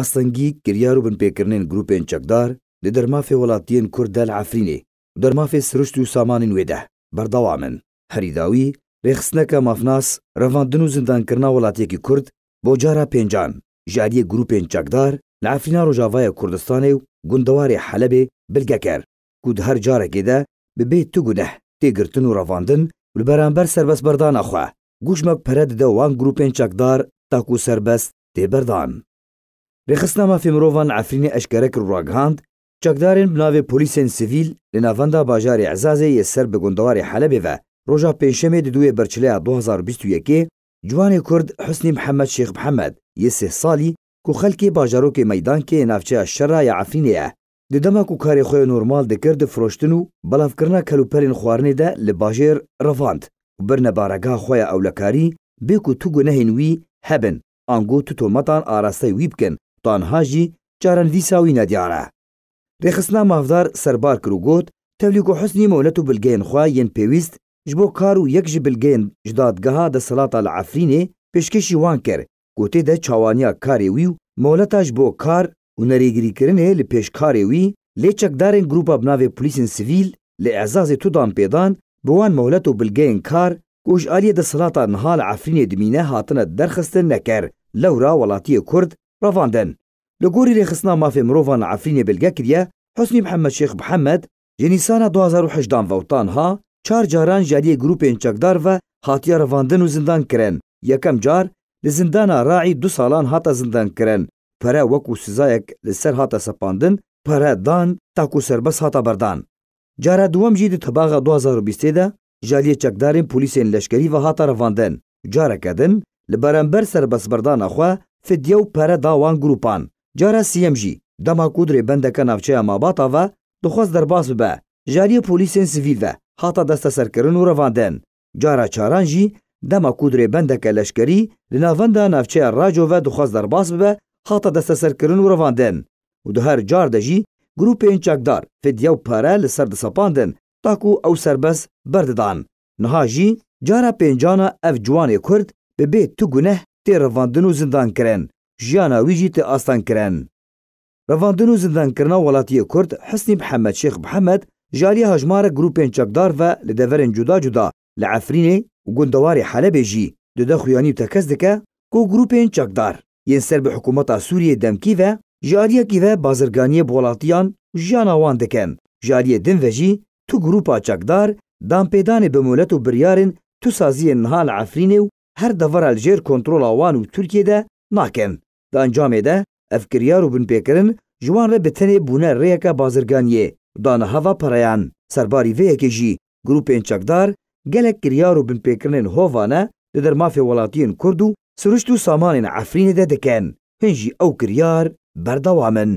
Astengî Kiryar bin pêkirinin grûpên çekdar li dermafê welatiyên Kurd del Efrînê û dermafê Sirişt û Samanên wê de berdewam in. Herîdawî, rêxistineka mafnas, revandin û zindankirina welatiyekî Kurd bo cara pêncan ji eriyê grûpên çekdar li Efrîna Rojavaya Kurdistanê û gundewarê Helebê bilgekir ku di her carekê de bi bê tu guneh têgirtin û revandin û li beramber serbestberdana xwe. Gûj me pere dide wan grûpên çekdar tak û serbest tê berdan. Li xisna mafê mirovan Efrînê eşkere kir ragihand, çakdarên bi navê polîsên sivîl li navenda bajarê Ezazê yê ser bi gundewarê Helebê ve roja pêşemê di duyê berçileya 2021 ciwanê Kurd Husnî Mihemed Şêx Mihemed yê seh salî ku xelkê bajarokê meydankê navçeya şera ya Efrînê ye. Di dema ku karê xwe normal dikir di firoştin û belavkirina kelûperên xwarinê de li bajêr revand û birne barega xwe ya ewlekarî bê ku tu gunehên wî hebin ango tu tometan arasteyê wî bikin Danha jî caran vîsa wî nediyare. Rêxistina mavdar serbar kir û got tevlîk û husnî mewlet û bilgeyên xwe yên pêwîst ji bo kar û yek ji bilgeyên ji dadgeha desilata li Efrînê pêşkêşî wan kir gotê de çawaniya karê wî û mewleta ji bo kar û nerêgirîkirinê li pêşkarê wî lê çekdarên grûpa bi navê polîsên sivîl li ezazê Tudan pêdan bi wan mewlet û bilgeyên kar ku ji aliyê desilata niha li Efrînê dimîne hatine derxistin neker lewra welatiyê Kurd رفاندن لغوري لي ما في مروفان عفريني بالكاكريا حسني محمد شيخ محمد جنيسانا 2018 وطان ها چار جاران جالی گروپین چکدار و هاتيا رفاندن و زندان کرن یکم جار لزندانا راعي دو سالان هاتا زندان كرن پره وكو سزايك لسر هاتا سپاندن پره دان تاكو سربس هاتا بردان جارا دوام جيد دی تباغا 2020 ده جالی چکدارین پوليسين لشكري و هاتا رفاندن جارا كدن لبرانبر سربس بردان اخوا fidew pere da wan grûpan. Cara siyem jî dema kudrê bendeke navçeya mabata ve dixwaz derbas bibe. Jariyê polîsên sivîl ve hata desteserkirin û revandin. Cara çaran jî dema kudrê bendeke leşkerî li navenda navçeya raco ve dixwaz derbas bibe hata desteserkirin û revandin. û di her car de jî grûpên çekdar fidyew pere li ser disapandin ta ku ew serbest berdidan. Niha jî cara pêncana ev ciwanê Kurd bi bê tu guneh تي رواندنو زندان کرن جانا ویجی تي استان کرن رواندنو زندان کرنا ولاتي کرد حسني محمد شيخ محمد جالي هجمار گروپين چاکدار و لدورن جدا جدا لعفرين و گندواري حلبه جي دو دخوياني و تكز دكا كو گروپين چاکدار ين سر بحكومتا سوريا دمكي و جالي اكي و بازرگانيه بولاتيان جانا وان دكن جالي دن وجي تو گروپا چاکدار دان پیدان بمولت و بریارن تو سازی نهال عفرینه و her devara li jêr kontrola wan û Tirkiyeyê nakin. Di encamê de evkiryar û binpêkirin ji wan re bi tenê bûne rêyeka bazirganiyê dana heva parayan. Serbarî vê yekê jî grûpên çekdar gelek kiryar û binpêkirinên hovane li dermafê welatiyên Kurd û سروشت و سامانên Efrînê de dikin. Hin jî ew kiryar berdewamin.